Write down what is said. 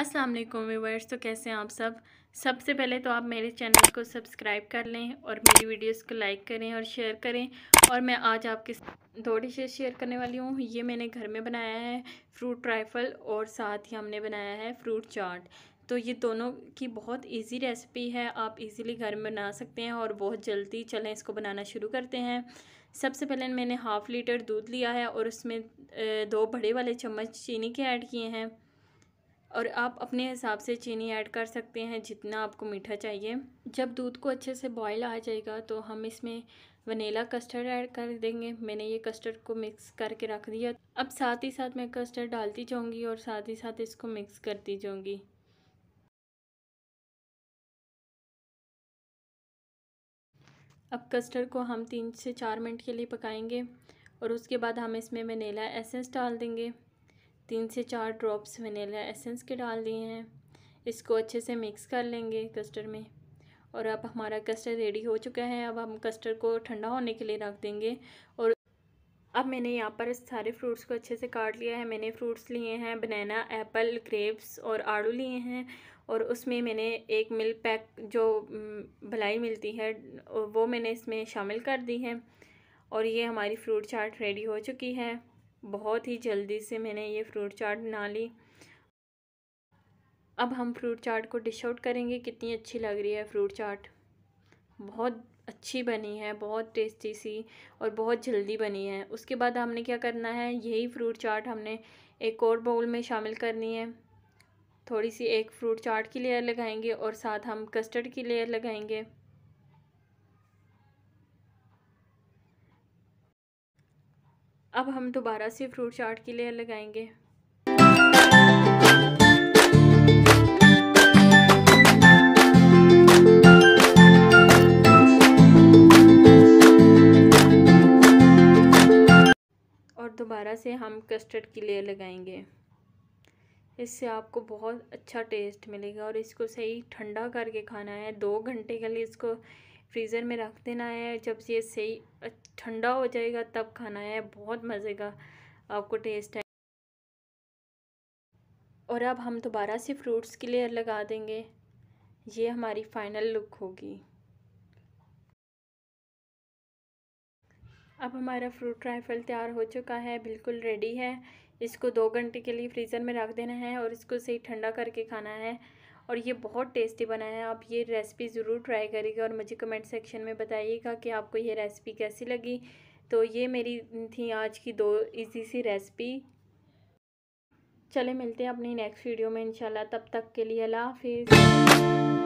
अस्सलाम वालेकुम व्यूवर्स तो कैसे हैं आप सब सबसे पहले तो आप मेरे चैनल को सब्सक्राइब कर लें और मेरी वीडियोस को लाइक करें और शेयर करें और मैं आज आपके दो डिशेज शेयर करने वाली हूँ ये मैंने घर में बनाया है फ्रूट ट्राइफल और साथ ही हमने बनाया है फ्रूट चाट तो ये दोनों की बहुत इजी रेसिपी है आप इजीली घर में बना सकते हैं और बहुत जल्दी चलें इसको बनाना शुरू करते हैं सबसे पहले मैंने हाफ़ लीटर दूध लिया है और उसमें दो बड़े वाले चम्मच चीनी के ऐड किए हैं और आप अपने हिसाब से चीनी ऐड कर सकते हैं जितना आपको मीठा चाहिए जब दूध को अच्छे से बॉयल आ जाएगा तो हम इसमें वनीला कस्टर्ड ऐड कर देंगे मैंने ये कस्टर्ड को मिक्स करके रख दिया अब साथ ही साथ मैं कस्टर्ड डालती जाऊँगी और साथ ही साथ इसको मिक्स करती जाऊँगी अब कस्टर्ड को हम तीन से चार मिनट के लिए पकाएंगे और उसके बाद हम इसमें वनीला एसेंस डाल देंगे तीन से चार ड्रॉप्स वनीला एसेंस के डाल दिए हैं इसको अच्छे से मिक्स कर लेंगे कस्टर्ड में और अब हमारा कस्टर्ड रेडी हो चुका है अब हम कस्टर्ड को ठंडा होने के लिए रख देंगे और अब मैंने यहाँ पर सारे फ्रूट्स को अच्छे से काट लिया है मैंने फ्रूट्स लिए हैं बनाना एप्पल ग्रेप्स और आड़ू लिए हैं और उसमें मैंने एक मिल्क पैक जो भलाई मिलती है वो मैंने इसमें शामिल कर दी है और ये हमारी फ्रूट चाट रेडी हो चुकी है बहुत ही जल्दी से मैंने ये फ्रूट चाट बना ली अब हम फ्रूट चाट को डिश आउट करेंगे कितनी अच्छी लग रही है फ्रूट चाट बहुत अच्छी बनी है बहुत टेस्टी सी और बहुत जल्दी बनी है उसके बाद हमने क्या करना है यही फ्रूट चाट हमने एक और बाउल में शामिल करनी है थोड़ी सी एक फ्रूट चाट की लेयर लगाएंगे और साथ हम कस्टर्ड की लेयर लगाएंगे अब हम दोबारा से फ्रूट चाट की लेयर लगाएंगे और दोबारा से हम कस्टर्ड की लेयर लगाएंगे इससे आपको बहुत अच्छा टेस्ट मिलेगा और इसको सही ठंडा करके खाना है दो घंटे के लिए इसको फ्रीज़र में रख देना है जब ये सही ठंडा हो जाएगा तब खाना है बहुत मज़े का आपको टेस्ट है और अब हम दोबारा से फ्रूट्स की लेयर लगा देंगे ये हमारी फ़ाइनल लुक होगी अब हमारा फ्रूट ट्राइफल तैयार हो चुका है बिल्कुल रेडी है इसको दो घंटे के लिए फ्रीज़र में रख देना है और इसको सही ठंडा करके खाना है और ये बहुत टेस्टी बना है आप ये रेसिपी ज़रूर ट्राई करिएगा और मुझे कमेंट सेक्शन में बताइएगा कि आपको ये रेसिपी कैसी लगी तो ये मेरी थी आज की दो इजी सी रेसिपी चले मिलते हैं अपनी नेक्स्ट वीडियो में इंशाल्लाह तब तक के लिए अल्लाह हाफिज़